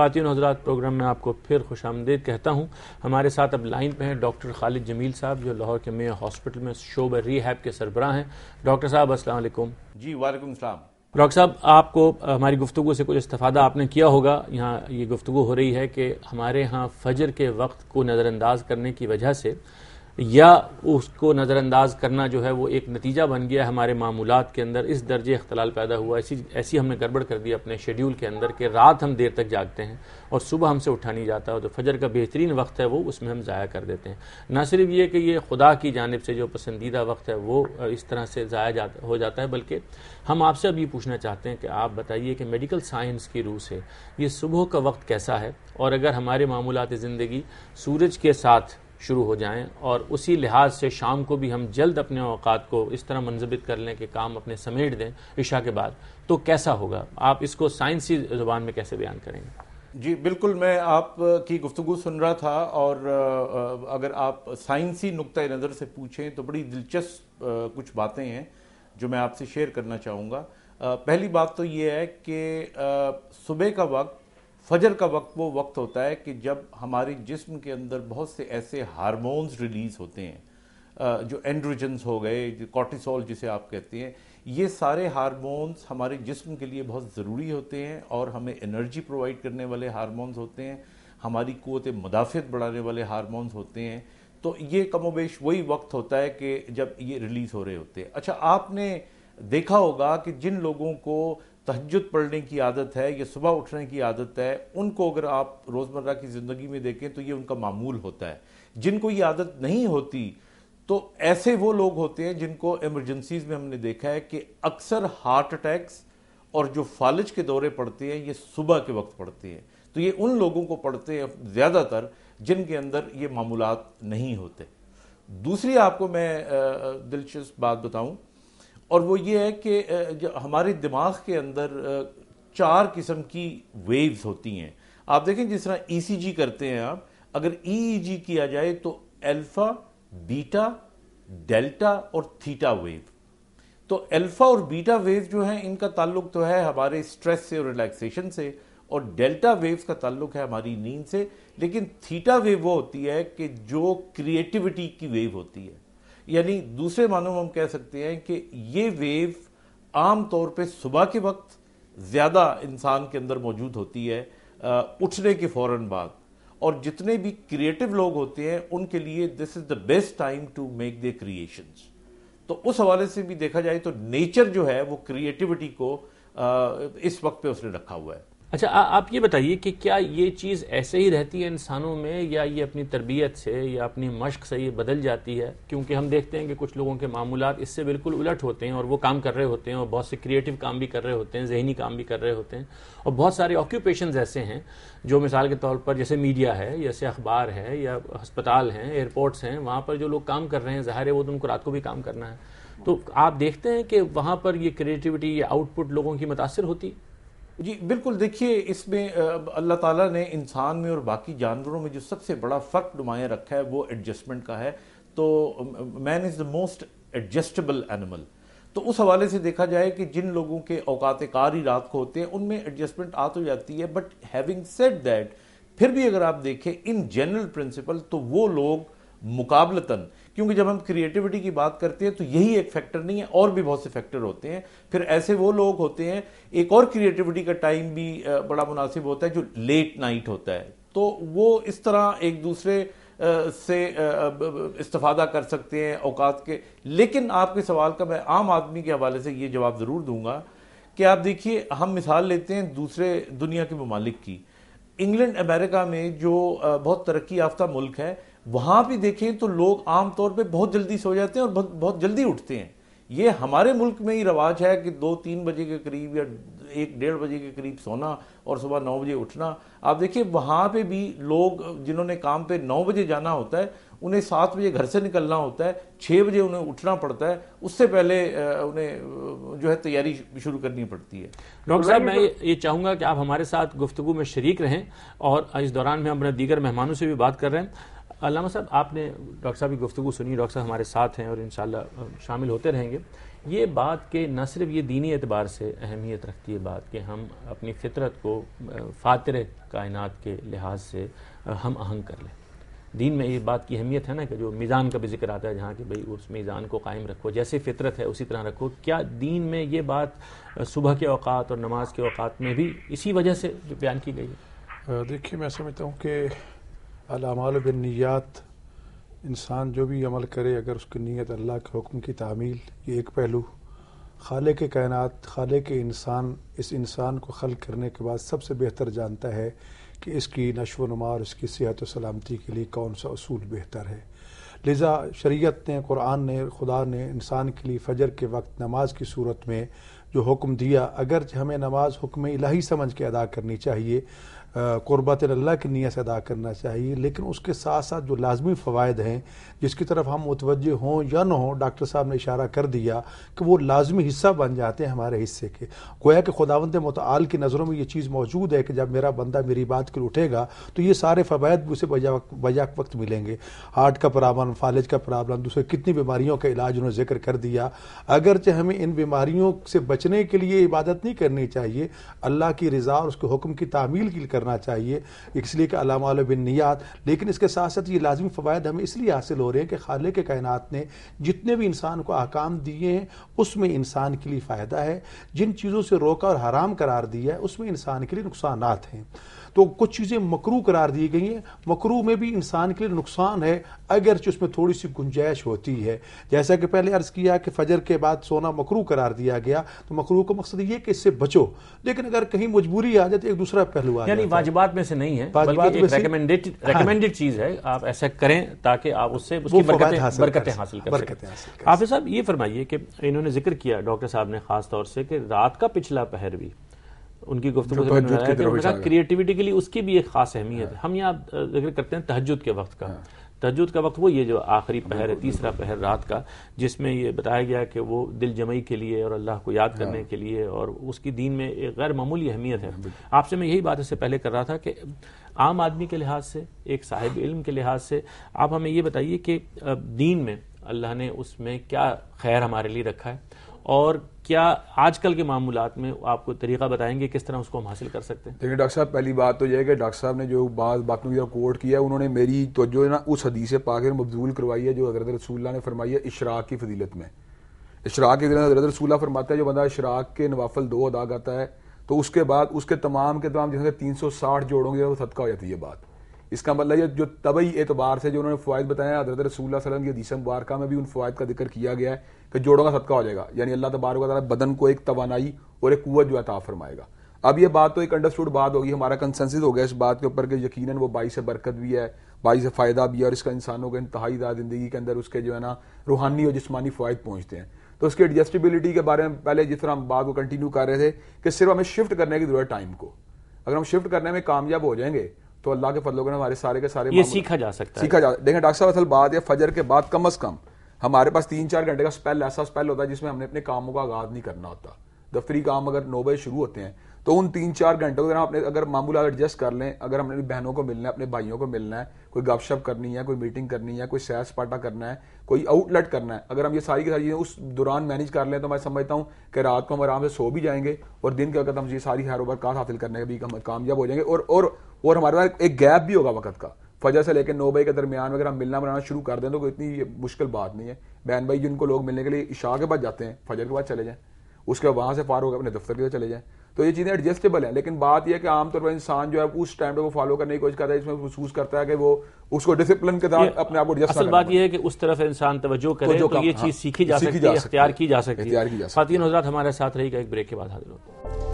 खातिन हजरात प्रोग्राम में आपको फिर खुश आमदेद कहता हूँ हमारे साथ अब लाइन पे हैं डॉक्टर खालिद जमील साहब जो लाहौर के मेयर हॉस्पिटल में शोब रीहैब के सरबरा हैं डॉक्टर साहब असलम जी वालेकुम सलाम डॉक्टर साहब आपको हमारी गुफ्तु से कुछ इस्तफ़ादा आपने किया होगा यहाँ ये गुफ्तु हो रही है कि हमारे यहाँ फजर के वक्त को नज़रअंदाज करने की वजह से या उसको नज़रअंदाज करना जो है वो एक नतीजा बन गया हमारे मामूलत के अंदर इस दर्जे अख्तलाल पैदा हुआ ऐसी ऐसी हमने गड़बड़ कर दी अपने शेड्यूल के अंदर कि रात हम देर तक जागते हैं और सुबह हमसे उठा नहीं जाता तो फजर का बेहतरीन वक्त है वो उसमें हम ज़ाया कर देते हैं ना सिर्फ ये कि ये खुदा की जानब से जो पसंदीदा वक्त है वो इस तरह से ज़ाया जाता हो जाता है बल्कि हम आपसे अब ये पूछना चाहते हैं कि आप बताइए कि मेडिकल साइंस की रूह से ये सुबह का वक्त कैसा है और अगर हमारे मामूलत ज़िंदगी सूरज के साथ शुरू हो जाएं और उसी लिहाज से शाम को भी हम जल्द अपने अवकात को इस तरह मनजबित कर लें कि काम अपने समेट दें इशा के बाद तो कैसा होगा आप इसको साइंसी ज़ुबान में कैसे बयान करेंगे जी बिल्कुल मैं आप की गुफ्तु सुन रहा था और अगर आप साइंसी नुक़ नज़र से पूछें तो बड़ी दिलचस्प कुछ बातें हैं जो मैं आपसे शेयर करना चाहूँगा पहली बात तो ये है कि सुबह का वक्त फजर का वक्त वो वक्त होता है कि जब हमारे जिस्म के अंदर बहुत से ऐसे हारमोन्स रिलीज़ होते हैं जो एंड्रोजन्स हो गए कॉर्टिसोल जिसे आप कहते हैं ये सारे हारमोन्स हमारे जिस्म के लिए बहुत ज़रूरी होते हैं और हमें एनर्जी प्रोवाइड करने वाले हारमोन्स होते हैं हमारी क़वत मुदाफ़त बढ़ाने वाले हारमोन्स होते हैं तो ये कमोबेश वही वक्त होता है कि जब ये रिलीज़ हो रहे होते हैं अच्छा आपने देखा होगा कि जिन लोगों को तहजद पढ़ने की आदत है या सुबह उठने की आदत है उनको अगर आप रोज़मर्रा की ज़िंदगी में देखें तो ये उनका मामूल होता है जिनको ये आदत नहीं होती तो ऐसे वो लोग होते हैं जिनको एमरजेंसीज में हमने देखा है कि अक्सर हार्ट अटैक्स और जो फालज के दौरे पड़ते हैं ये सुबह के वक्त पड़ते हैं तो ये उन लोगों को पढ़ते हैं ज़्यादातर जिनके अंदर ये मामूलत नहीं होते दूसरी आपको मैं दिलचस्प बात बताऊं और वो ये है कि हमारे दिमाग के अंदर चार किस्म की वेव्स होती हैं आप देखें जिस तरह ईसीजी e करते हैं आप अगर ईईजी e e किया जाए तो अल्फा बीटा डेल्टा और थीटा वेव तो अल्फा और बीटा वेव जो है इनका ताल्लुक तो है हमारे स्ट्रेस से और रिलैक्सेशन से और डेल्टा वेव्स का ताल्लुक है हमारी नींद से लेकिन थीटा वेव वो होती है कि जो क्रिएटिविटी की वेव होती है यानी दूसरे मानों में हम कह सकते हैं कि ये वेव आम तौर पे सुबह के वक्त ज़्यादा इंसान के अंदर मौजूद होती है उठने के फ़ौर बाद और जितने भी क्रिएटिव लोग होते हैं उनके लिए this is the best time to make the creations तो उस हवाले से भी देखा जाए तो नेचर जो है वो क्रिएटिविटी को इस वक्त पे उसने रखा हुआ है अच्छा आ, आप ये बताइए कि क्या ये चीज़ ऐसे ही रहती है इंसानों में या ये अपनी तरबियत से या अपनी मश्क से ये बदल जाती है क्योंकि हम देखते हैं कि कुछ लोगों के मामूलत इससे बिल्कुल उलट होते हैं और वो काम कर रहे होते हैं और बहुत से क्रिएटिव काम भी कर रहे होते हैं जहनी काम भी कर रहे होते हैं और बहुत सारे ऑक्यूपेशन ऐसे हैं जो मिसाल के तौर पर जैसे मीडिया है जैसे अखबार है या हस्पताल हैं एयरपोर्ट्स हैं वहाँ पर जो लोग काम कर रहे हैं ज़ाहिर है वो तो उनको रात को भी काम करना है तो आप देखते हैं कि वहाँ पर ये क्रिएटिविटी ये आउटपुट लोगों की मुतासर होती है जी बिल्कुल देखिए इसमें अल्लाह ताला ने इंसान में और बाकी जानवरों में जो सबसे बड़ा फ़र्क नुमाया रखा है वो एडजस्टमेंट का है तो man is the most adjustable animal तो उस हवाले से देखा जाए कि जिन लोगों के औकात कार ही रात को होते हैं उनमें एडजस्टमेंट आ तो जाती है बट हैविंग सेड दैट फिर भी अगर आप देखें इन जनरल प्रिंसिपल तो वो लोग मुकाबलतन क्योंकि जब हम क्रिएटिविटी की बात करते हैं तो यही एक फैक्टर नहीं है और भी बहुत से फैक्टर होते हैं फिर ऐसे वो लोग होते हैं एक और क्रिएटिविटी का टाइम भी बड़ा मुनासिब होता है जो लेट नाइट होता है तो वो इस तरह एक दूसरे से इस्तफादा कर सकते हैं औकात के लेकिन आपके सवाल का मैं आम आदमी के हवाले से ये जवाब ज़रूर दूंगा कि आप देखिए हम मिसाल लेते हैं दूसरे दुनिया के ममालिक की इंग्लैंड अमेरिका में जो बहुत तरक्की याफ्ता मुल्क है वहाँ भी देखें तो लोग आमतौर पर बहुत जल्दी सो जाते हैं और बहुत बहुत जल्दी उठते हैं ये हमारे मुल्क में ही रवाज है कि दो तीन बजे के करीब या एक डेढ़ बजे के करीब सोना और सुबह नौ बजे उठना आप देखिए वहाँ पे भी लोग जिन्होंने काम पे नौ बजे जाना होता है उन्हें सात बजे घर से निकलना होता है छः बजे उन्हें उठना पड़ता है उससे पहले उन्हें जो है तैयारी शुरू करनी पड़ती है डॉक्टर साहब मैं तो तो- ये चाहूँगा कि आप हमारे साथ गुफ्तु में शरीक रहें और इस दौरान में हम दीगर मेहमानों से भी बात कर रहे हैं अलामा साहब आपने डॉक्टर साहब की गुफ्तु सुनी डॉक्टर साहब हमारे साथ हैं और इन शामिल होते रहेंगे ये बात के न सिर्फ ये दीनी एतबार से अहमियत रखती है बात कि हम अपनी फितरत को फ़ातर कायनत के लिहाज से हम आहंग कर लें दीन में ये बात की अहमियत है ना कि जो मीज़ान का भी जिक्र आता है जहाँ कि भाई उस मीज़ान को कायम रखो जैसे फितरत है उसी तरह रखो क्या दीन में ये बात सुबह के अवात और नमाज के अवात में भी इसी वजह से बयान की गई है देखिए मैं समझता हूँ कि अलामाल बनियात इंसान जो भी अमल करे अगर उसकी नीयत अल्लाह के हुक्म की तामील ये एक पहलू खाले के कायनात खाले के इंसान इस इंसान को खल करने के बाद सबसे बेहतर जानता है कि इसकी नशो नुमा और इसकी सेहत व सलामती के लिए कौन सा असूल बेहतर है लिजा शरीयत ने कुरान ने खुदा ने इंसान के लिए फजर के वक्त नमाज की सूरत में जो हुक्म दिया अगर हमें नमाज हुक्म इलाही समझ के अदा करनी चाहिए कुर्बत अल्लाह की नीयत अदा करना चाहिए लेकिन उसके साथ साथ जो लाजमी फ़वाद हैं जिसकी तरफ हम मुतवज हों या न हों डॉक्टर साहब ने इशारा कर दिया कि वो लाजमी हिस्सा बन जाते हैं हमारे हिस्से के गोया कि खुदावंद मताल की नज़रों में ये चीज़ मौजूद है कि जब मेरा बंदा मेरी बात कर उठेगा तो ये सारे फ़वाद भी उसे बजा बजा वक्त मिलेंगे हार्ट का प्रॉब्लम फालिज का प्रॉब्लम दूसरे कितनी बीमारियों का इलाज उन्होंने जिक्र कर दिया अगरचे हमें इन बीमारियों से बचने के लिए इबादत नहीं करनी चाहिए अल्लाह की रज़ा और उसके हुक्म की तामील के लिए करना चाहिए इसलिए कि अलामा बिन नियात लेकिन इसके साथ साथ ये लाजमी फ़वाद हमें इसलिए हासिल हो रहे हैं कि खाले के कायनात ने जितने भी इंसान को आकाम दिए हैं उसमें इंसान के लिए फ़ायदा है जिन चीज़ों से रोका और हराम करार दिया है उसमें इंसान के लिए नुकसान हैं तो कुछ चीज़ें मकरू करार दी गई हैं मकरू में भी इंसान के लिए नुकसान है अगरचि उसमें थोड़ी सी गुंजाइश होती है जैसा कि पहले अर्ज़ किया कि फजर के बाद सोना मकरू करार दिया गया तो मकरू का मकसद ये कि इससे बचो लेकिन अगर कहीं मजबूरी आ जाती तो एक दूसरा पहलू आ यानी वाजिबात में से नहीं है रेकमेंडेड रेकमेंडेड हाँ। चीज़ है आप ऐसा करें ताकि आप उससे उसकी बरकतें हासिल बरकतें हासिल हाफिज साहब ये फरमाइए कि इन्होंने जिक्र किया डॉक्टर साहब ने खास तौर से कि रात का पिछला पहर भी उनकी गुफ्तु से क्रिएटिविटी के लिए उसकी भी एक खास अहमियत हाँ। है हम यहाँ जिक्र करते हैं तहजद के वक्त का हाँ। तहजद का वक्त वो ये जो आखिरी पहर है तीसरा पहर रात का जिसमें ये बताया गया कि वो दिल जमई के लिए और अल्लाह को याद करने हाँ। के लिए और उसकी दीन में एक गैर मामूली अहमियत है आपसे मैं यही बात इससे पहले कर रहा था कि आम आदमी के लिहाज से एक साहिब इल्म के लिहाज से आप हमें ये बताइए कि दीन में अल्लाह ने उसमें क्या खैर हमारे लिए रखा है और क्या आजकल के मामूलात में आपको तरीका बताएंगे किस तरह उसको हम हासिल कर सकते हैं देखिए डॉक्टर साहब पहली बात तो यह है कि डॉक्टर साहब ने जो बात में कोर्ट किया है उन्होंने मेरी तोज्जो ना उस हदीस पाक पाकर मबजूल करवाई है जो हजरत रसूल्ला ने फरमाई है इशराक की फजीलत में इशराक के दिन हजरत फरमाता है जो बंदा इशराक के नवाफल दो अदा करता है तो उसके बाद उसके तमाम के तमाम जैसे तीन सौ साठ जोड़ों वो सदका हो जाती है बात इसका मतलब ये जो तबई एतबार से जो उन्होंने फ़वाद बताया हजरत रसूल वसलम की दीसम वारका में भी उन फ़वाद का जिक्र किया गया है कि जोड़ों का सदका हो जाएगा यानी अल्लाह तबारक बदन को एक तोानाई और एक कुत जो ताफ़ फरमाएगा अब ये बात तो एक अंडरस्टूड बात होगी हमारा कंसेंसिस हो गया इस बात के ऊपर कि यकीनन वो बाई से बरकत भी है बाई से फ़ायदा भी है और इसका इंसानों के इंतहाई ज़िंदगी के अंदर उसके जो है ना रूहानी और जिसमानी फ़वाद पहुँचते हैं तो उसकी एडजस्टेबिलिटी के बारे में पहले जिस तरह हम बात को कंटिन्यू कर रहे थे कि सिर्फ हमें शिफ्ट करने की जरूरत है टाइम को अगर हम शिफ्ट करने में कामयाब हो जाएंगे तो अल्लाह के फलों ने हमारे सारे के सारे ये सीखा जा सकता सीखा जा देखें डॉक्टर साहब असल बात या फजर के बाद कम अज कम हमारे पास तीन चार घंटे का स्पेल ऐसा स्पेल होता है जिसमें हमने अपने कामों का आगाज नहीं करना होता दफ्तरी काम अगर नौ बजे शुरू होते हैं तो उन तीन चार घंटों के दौरान अपने अगर मामूला एडजस्ट कर लें अगर हमने बहनों को मिलना है अपने भाइयों को मिलना है कोई गपशप करनी है कोई मीटिंग करनी है कोई सैर सपाटा करना है कोई आउटलेट करना है अगर हम ये सारी की सारी उस दौरान मैनेज कर लें तो मैं समझता हूँ कि रात को हम आराम से सो भी जाएंगे और दिन के वक्त हम ये सारी खैर बरकत हासिल करने के भी हम कामयाब हो जाएंगे और और और हमारे पास एक गैप भी होगा वक्त का फजर से लेकर नौ बजे के दरमियान अगर हम मिलना बनाना शुरू कर दें तो कोई इतनी मुश्किल बात नहीं है बहन भाई जिनको लोग मिलने के लिए इशा के बाद जाते हैं फजर के बाद चले जाएँ उसके बाद वहाँ से फार होकर अपने दफ्तर के लिए चले जाएँ तो ये चीज़ें एडजस्टेबल हैं लेकिन बात यह कि आमतौर पर इंसान जो है उस टाइम को वो फॉलो करने की कोशिश करता है इसमें महसूस करता है कि वो उसको डिसिप्लिन के साथ अपने आप को एडजस्ट असल बात यह है कि उस तरफ इंसान तवज्जो करे तो, तो ये हाँ, चीज़ सीखी जा सकती है इख्तियार की जा सकती है खातिन हजरात हमारे साथ रहेगा एक ब्रेक के बाद हाजिर होते हैं